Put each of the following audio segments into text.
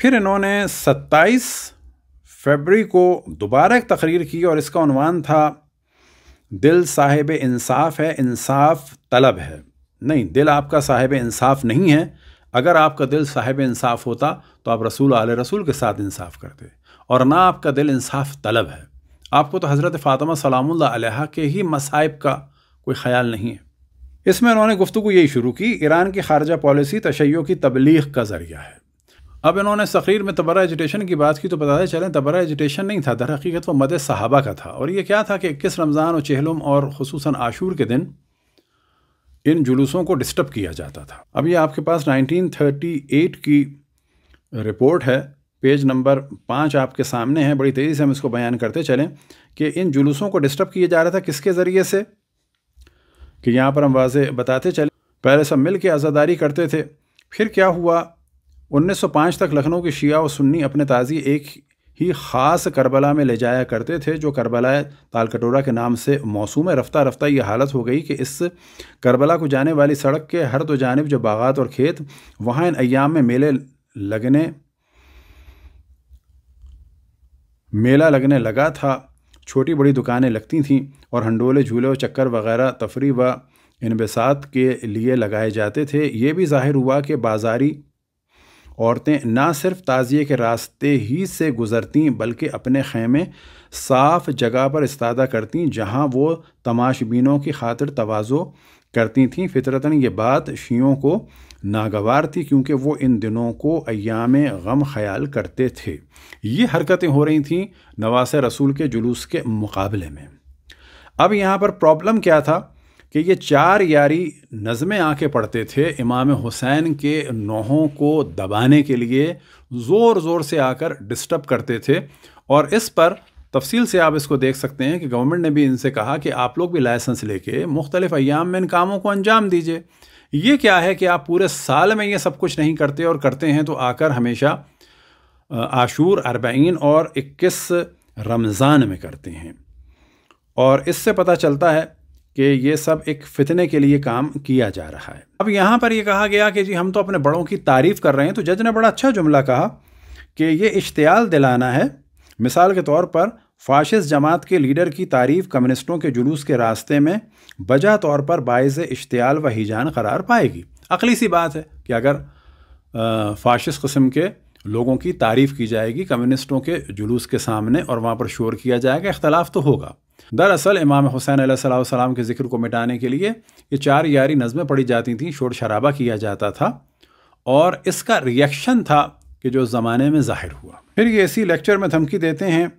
फिर इन्होंने 27 फरवरी को दोबारा एक तकरीर की और इसका उनवान था दिल साहिब इंसाफ है इंसाफ तलब है नहीं दिल आपका साहिब इंसाफ नहीं है अगर आपका दिल साहिब इंसाफ होता तो आप रसूल आल रसूल के साथ इंसाफ करते और ना आपका दिल इंसाफ तलब है आपको तो हज़रत फ़ातिमा सलाम के ही मसाइब का कोई ख्याल नहीं है इसमें उन्होंने गुफ्तु यही शुरू की ईरान की खारजा पॉलिसी तशैयों की तबलीग का ज़रिया है अब इन्होंने सखीर में तबरा एजुटेशन की बात की तो बताते चलें तबरा एजुटेशन नहीं था दर हकीकत मद सहाबा का था और ये क्या था कि इक्कीस रमज़ान और चहलुम और खसूस आशूर के दिन इन जुलूसों को डिस्टर्ब किया जाता था अब ये आपके पास 1938 की रिपोर्ट है पेज नंबर पाँच आपके सामने है बड़ी तेज़ी से हम इसको बयान करते चलें कि इन जुलूसों को डिस्टर्ब किया जा रहा था किसके ज़रिए से कि यहाँ पर हम वाजे बताते चलें पहले सब मिल के आज़ादारी करते थे फिर क्या हुआ 1905 तक लखनऊ के शिया और सुन्नी अपने ताज़ी एक ही ख़ास करबला में ले जाया करते थे जो करबला तालकटोरा के नाम से मौसू है रफ्ता रफ्ता ये हालत हो गई कि इस करबला को जाने वाली सड़क के हर दो जानब जो बागात और खेत वहाँ इन अयाम में मेले लगने मेला लगने लगा था छोटी बड़ी दुकानें लगती थीं और हंडोले झूले और चक्कर वगैरह तफरी व इनबसात के लिए लगाए जाते थे ये भी जाहिर हुआ कि बाज़ारी औरतें ना सिर्फ ताज़िए के रास्ते ही से गुज़रती बल्कि अपने खेमे साफ जगह पर इस्तादा करती जहाँ वो तमाशबीनों की खातिर तोज़ो करती थी फितरतन ये बात शीयों को नागवार थी क्योंकि वो इन दिनों को अयाम गम ख्याल करते थे ये हरकतें हो रही थी नवास रसूल के जुलूस के मुकाबले में अब यहाँ पर प्रॉब्लम क्या था कि ये चार यारी नज़में आके पढ़ते थे इमाम हुसैन के नोहों को दबाने के लिए ज़ोर ज़ोर से आकर डिस्टर्ब करते थे और इस पर तफसील से आप इसको देख सकते हैं कि गवर्नमेंट ने भी इनसे कहा कि आप लोग भी लाइसेंस लेके मुख्तलिफ़ अयाम में इन कामों को अंजाम दीजिए ये क्या है कि आप पूरे साल में ये सब कुछ नहीं करते और करते हैं तो आकर हमेशा आशूर अरबाइन और इक्कीस रमज़ान में करते हैं और इससे पता चलता है कि ये सब एक फितने के लिए काम किया जा रहा है अब यहाँ पर यह कहा गया कि जी हम तो अपने बड़ों की तारीफ़ कर रहे हैं तो जज ने बड़ा अच्छा जुमला कहा कि ये इश्तियाल दिलाना है मिसाल के तौर पर फाशिस जमात के लीडर की तारीफ कम्युनिस्टों के जुलूस के रास्ते में बजा तौर पर बायस इश्तियाल व हिजान करार पाएगी अकली सी बात है कि अगर फाशिस कस्म के लोगों की तारीफ़ की जाएगी कम्युनिस्टों के जुलूस के सामने और वहाँ पर शोर किया जाएगा इख्तलाफ तो होगा दरअसल इमाम हुसैन सलाम के जिक्र को मिटाने के लिए ये चार यारी नज़में पढ़ी जाती थीं शोर शराबा किया जाता था और इसका रिएक्शन था कि जो ज़माने में ज़ाहिर हुआ फिर ये इसी लेक्चर में धमकी देते हैं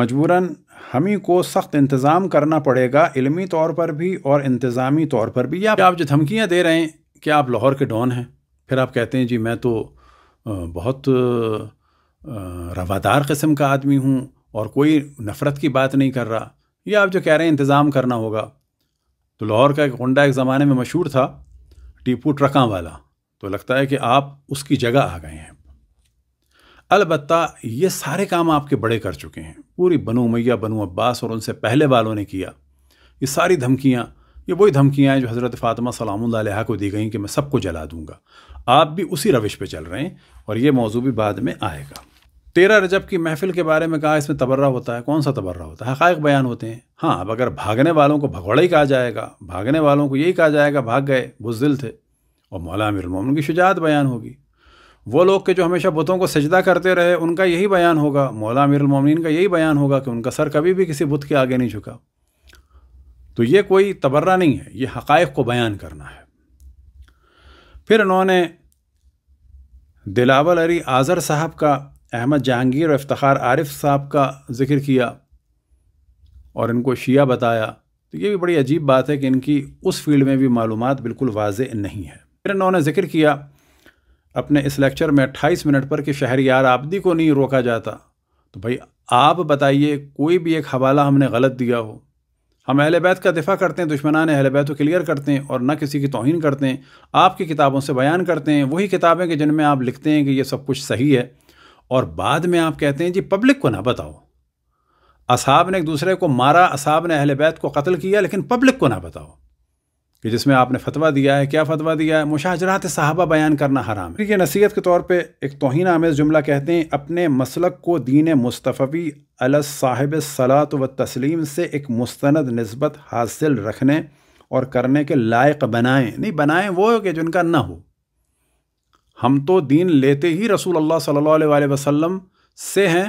मजबूरन हम ही को सख्त इंतज़ाम करना पड़ेगा इलमी तौर पर भी और इंतज़ामी तौर पर भी या आप जो धमकियाँ दे रहे हैं कि आप लाहौर के डॉन हैं फिर आप कहते हैं जी मैं तो बहुत रवादार कस्म का आदमी हूँ और कोई नफ़रत की बात नहीं कर रहा ये आप जो कह रहे हैं इंतज़ाम करना होगा तो लाहौर का एक होंडा एक ज़माने में मशहूर था टीपू ट्रकां वाला तो लगता है कि आप उसकी जगह आ गए हैं अलबत् ये सारे काम आपके बड़े कर चुके हैं पूरी बनो मैया बनु अब्बास और उनसे पहले वालों ने किया ये सारी धमकियाँ ये वही धमकियाँ हैं जो हज़रत फातमा सलाम को दी गई कि मैं सबको जला दूँगा आप भी उसी रविश पे चल रहे हैं और ये मौजू भी बाद में आएगा तेरह रजब की महफिल के बारे में कहा इसमें तबर्रा होता है कौन सा तबर्रा होता है हक़ बयान होते हैं हाँ अब अगर भागने वालों को भगौड़ा ही कहा जाएगा भागने वालों को यही कहा जाएगा भाग गए बुजदिल थे और मौला अमीरमोमन की शुजात बयान होगी वो लोग के जो हमेशा बुतों को सजदा करते रहे उनका यही बयान होगा मौला अमीरमोमिन का यही बयान होगा कि उनका सर कभी भी किसी बुत के आगे नहीं झुका तो ये कोई तबर्रा नहीं है ये हक़ को बयान करना है फिर उन्होंने दिलावल अली आज़र साहब का अहमद जहांगीर और इफ्तार आरिफ साहब का जिक्र किया और इनको शिया बताया तो ये भी बड़ी अजीब बात है कि इनकी उस फील्ड में भी मालूम बिल्कुल वाज नहीं है फिर इन्होंने जिक्र किया अपने इस लेक्चर में 28 मिनट पर कि शहर यार आबदी को नहीं रोका जाता तो भाई आप बताइए कोई भी एक हवाला हमने गलत दिया हो हम अहल बैत का दिफा करते हैं दुश्मनान अहल बैत को क्लियर करते हैं और ना किसी की तोहन करते हैं आपकी किताबों से बयान करते हैं वही किताबें कि जिनमें आप लिखते हैं कि ये सब कुछ सही है और बाद में आप कहते हैं जी पब्लिक को ना बताओ असाब ने एक दूसरे को मारा असाब ने अहल बैत को कत्ल किया लेकिन पब्लिक को ना बताओ कि जिसमें आपने फतवा दिया है क्या फतवा दिया है मुशाजरात साहबा बयान करना हराम है ये नसीहत के तौर पर एक तोहन आमेज़ जुमला कहते हैं अपने मसलक को दीन मुस्तफ़ी साहिब सलात व तस्लीम से एक मुस्ंद नस्बत हासिल रखने और करने के लायक बनाएं नहीं बनाएं वो कि जिनका ना हो हम तो दीन लेते ही रसूल अल्लाह सल्लल्लाहु अलैहि वसल्लम से हैं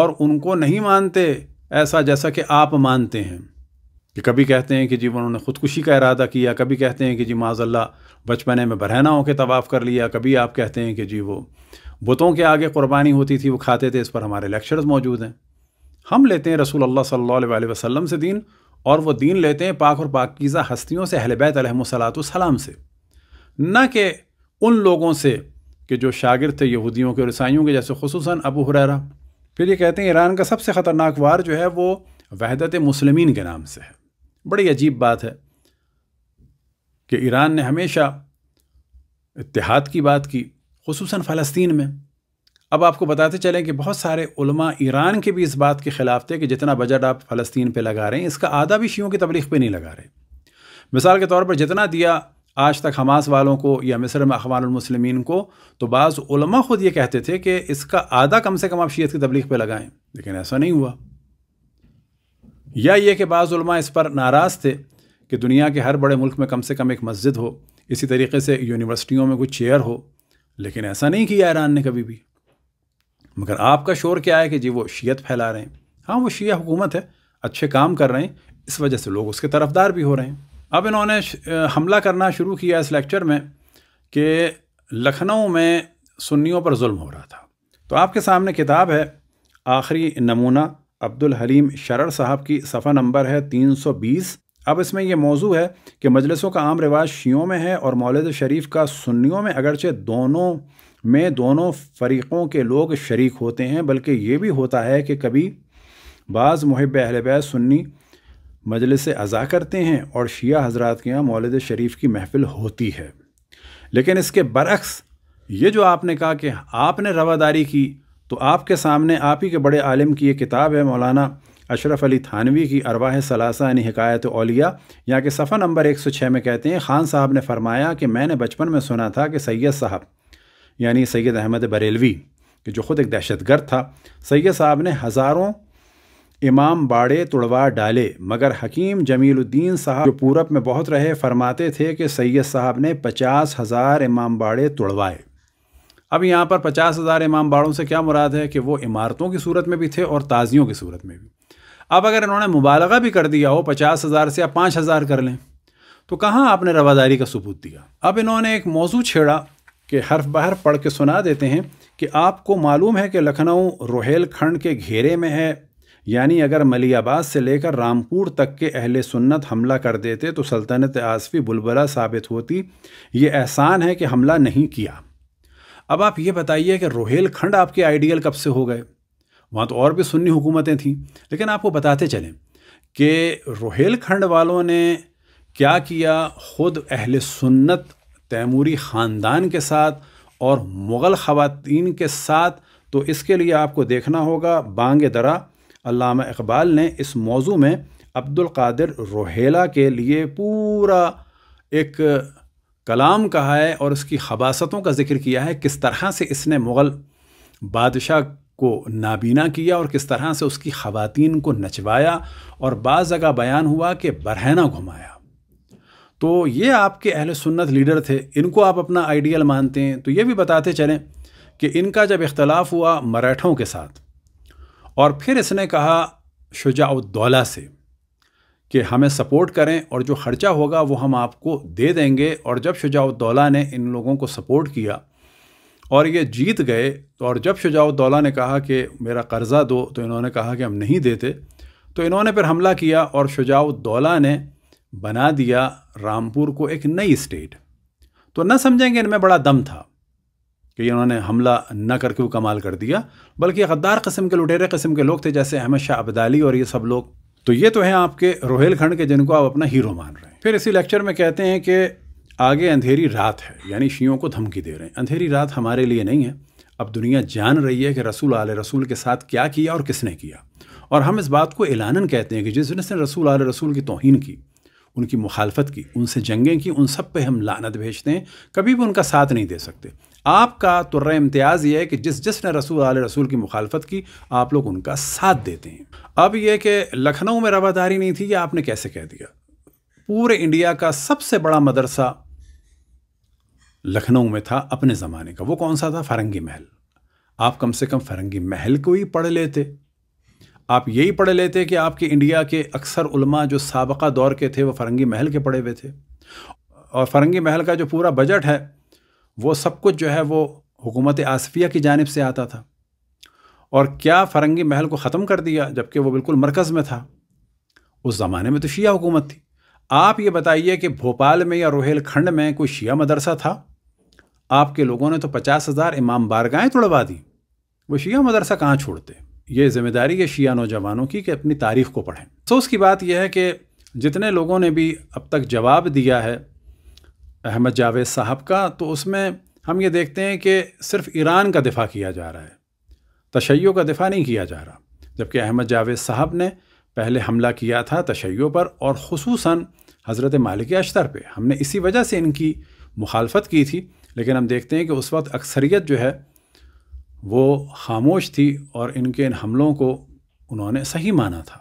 और उनको नहीं मानते ऐसा जैसा कि आप मानते हैं कि कभी कहते हैं कि जी उन्होंने ख़ुदकुशी का इरादा किया कभी कहते हैं कि जी माजल्ला बचपने में बरहना होकर तवाफ़ कर लिया कभी आप कहते हैं कि जी वो बुतों के आगे क़ुरबानी होती थी वो खाते थे इस पर हमारे लेक्चर्स मौजूद हैं हम लेते हैं रसूल अल्लाह सल्लल्लाहु अलैहि वसल्लम से दीन और वो दीन लेते हैं पाक और पाकिज़ा हस्तियों से अहल बैत सलाम से न कि उन लोगों से कि जो शागिर थे यहूदियों के और ईसाइयों के जैसे खसूस अबू हुररा फिर ये कहते हैं ईरान का सबसे ख़तरनाक वार जो है वो वहदत मुसलमिन के नाम से है बड़ी अजीब बात है कि ईरान ने हमेशा इतिहाद की बात की खसूस फ़लस्तीन में अब आपको बताते चलें कि बहुत सारे उलमा ईरान के भी इस बात के ख़िलाफ़ थे कि जितना बजट आप फ़लस्तीन पे लगा रहे हैं इसका आधा भी शीयों की तबलीग पे नहीं लगा रहे मिसाल के तौर पर जितना दिया आज तक हमास वालों को या मिस्र में अखबारमसलमिन को तो बाज़ ख़ुद ये कहते थे कि इसका आधा कम से कम आप शीत की तबलीग पर लगाएं लेकिन ऐसा नहीं हुआ या ये कि बाज़ इस पर नाराज़ थे कि दुनिया के हर बड़े मुल्क में कम से कम एक मस्जिद हो इसी तरीके से यूनिवर्सिटियों में कुछ चेयर हो लेकिन ऐसा नहीं किया ईरान ने कभी भी मगर आपका शोर क्या है कि जी वो शीयत फैला रहे हैं हाँ वो शीह हुकूमत है अच्छे काम कर रहे हैं इस वजह से लोग उसके तरफदार भी हो रहे हैं अब इन्होंने हमला करना शुरू किया इस लेक्चर में कि लखनऊ में सुन्नियों पर जुल्म हो रहा था तो आपके सामने किताब है आखिरी नमूना अब्दुल हलीम शरर साहब की सफ़ा नंबर है 320 अब इसमें यह मौजू है कि मजलिसों का आम रिवाज शियों में है और मौलद शरीफ का सुन्नियों में अगरचे दोनों में दोनों फरीक़ों के लोग शरीक होते हैं बल्कि ये भी होता है कि कभी बाज़ मुहब अहल सुन्नी मजलिस अज़ा करते हैं और शिया हजरात के यहाँ मौलद शरीफ की महफ़िल होती है लेकिन इसके बरक्स ये जो आपने कहा कि आपने रवादारी की तो आपके सामने आप ही के बड़े आलिम की ये किताब है मौलाना अशरफ अली थानवी की अरवाह सलासा यानी हकायत ओलिया यहाँ के सफ़ा नंबर 106 में कहते हैं ख़ान साहब ने फरमाया कि मैंने बचपन में सुना था कि सैयद साहब यानी सैयद अहमद बरेलवी कि जो ख़ुद एक दहशतगर्द था सैयद साहब ने हज़ारों इमाम बाड़े तुड़वा डाले मगर हकीम जमीलुद्दीन साहब जो पूरब में बहुत रहे फरमाते थे कि सैयद साहब ने पचास हज़ार इमाम बाड़े तुड़वाए अब यहाँ पर पचास हज़ार इमाम बाड़ों से क्या मुराद है कि वो इमारतों की सूरत में भी थे और ताज़ियों की सूरत में भी अब अगर इन्होंने मुबालगा भी कर दिया हो पचास हज़ार से आप पाँच हज़ार कर लें तो कहाँ आपने रवादारी का सबूत दिया अब इन्होंने एक मौजू छेड़ा कि हर्फ बहर पढ़ के सुना देते हैं कि आपको मालूम है कि लखनऊ रोहेल खंड के घेरे में है यानी अगर मलियाबाद से लेकर रामपुर तक के अहले सुन्नत हमला कर देते तो सल्तनत आसफ़ी बुलबला साबित होती ये एहसान है कि हमला नहीं किया अब आप ये बताइए कि रोहेलखंड आपके आइडियल कब से हो गए वहाँ तो और भी सुन्नी हुकूमतें थीं लेकिन आपको बताते चलें कि रोहेलखंड वालों ने क्या किया ख़ुद अहल सुन्नत तैमूरी ख़ानदान के साथ और मुग़ल ख़वान के साथ तो इसके लिए आपको देखना होगा बांग दरा अल्लामा इकबाल ने इस मौजू में अब्दुल कादिर रोहेला के लिए पूरा एक कलाम कहा है और उसकी हबासतों का जिक्र किया है किस तरह से इसने मुग़ल बादशाह को नाबीना किया और किस तरह से उसकी खवातीन को नचवाया और बाद जगह बयान हुआ कि बरहना घुमाया तो ये आपके अहल सुन्नत लीडर थे इनको आप अपना आइडियल मानते हैं तो ये भी बताते चलें कि इनका जब इख्तलाफ हुआ मराठों के साथ और फिर इसने कहा शुजाउद्दौला से कि हमें सपोर्ट करें और जो ख़र्चा होगा वो हम आपको दे देंगे और जब शुजाउद्दौला ने इन लोगों को सपोर्ट किया और ये जीत गए तो और जब शुजाउद्दौला ने कहा कि मेरा कर्ज़ा दो तो इन्होंने कहा कि हम नहीं देते तो इन्होंने फिर हमला किया और शुजाउद्दौला ने बना दिया रामपुर को एक नई स्टेट तो न समझेंगे इनमें बड़ा दम था कि इन्होंने हमला न करके वो कमाल कर दिया बल्कि गद्दार कस्म के लुटेरे कस्म के लोग थे जैसे अहमद शाह अबदाली और ये सब लोग तो ये तो हैं आपके रोहेलखंड के जिनको आप अपना हीरो मान रहे हैं फिर इसी लेक्चर में कहते हैं कि आगे अंधेरी रात है यानी शियों को धमकी दे रहे हैं अंधेरी रात हमारे लिए नहीं है अब दुनिया जान रही है कि रसूल आल रसूल के साथ क्या किया और किसने किया और हम इस बात को एलानन कहते हैं कि जिस जिसने रसूल आल रसूल की तोहन की उनकी मुखालफत की उनसे जंगें की उन सब पे हम लानत भेजते हैं कभी भी उनका साथ नहीं दे सकते आपका तुर्र इम्तियाज़ ये है कि जिस जिसने रसूल आल रसूल की मुखालफत की आप लोग उनका साथ देते हैं अब यह कि लखनऊ में रवादारी नहीं थी कि आपने कैसे कह दिया पूरे इंडिया का सबसे बड़ा मदरसा लखनऊ में था अपने ज़माने का वो कौन सा था फरंगी महल आप कम से कम फरंगी महल को ही पढ़ लेते आप यही पढ़ लेते कि आपके इंडिया के अक्सर उलमा जो सबका दौर के थे वो फरंगी महल के पढ़े हुए थे और फरंगी महल का जो पूरा बजट है वो सब कुछ जो है वो हुकूमत आसफिया की जानब से आता था और क्या फरंगी महल को ख़त्म कर दिया जबकि वो बिल्कुल मरकज़ में था उस ज़माने में तो शिया हुकूमत थी आप ये बताइए कि भोपाल में या रोहेलखंड में कोई शिया मदरसा था आपके लोगों ने तो पचास हज़ार इमाम बारगाहें तोड़वा दी वो शिया मदरसा कहाँ छोड़ते ये जिम्मेदारी है शिया नौजवानों की कि अपनी तारीख़ को पढ़ें अफसोस की बात यह है कि जितने लोगों ने भी अब तक जवाब दिया है अहमद जावेद साहब का तो उसमें हम ये देखते हैं कि सिर्फ ईरान का दिफा किया जा रहा है तशैयों का दिफा नहीं किया जा रहा जबकि अहमद जावेद साहब ने पहले हमला किया था तशैयों पर और खसूस हज़रत मालिक अशतर पर हमने इसी वजह से इनकी मुखालफत की थी लेकिन हम देखते हैं कि उस वक्त अक्सरियत जो है वो खामोश थी और इनके इन हमलों को उन्होंने सही माना था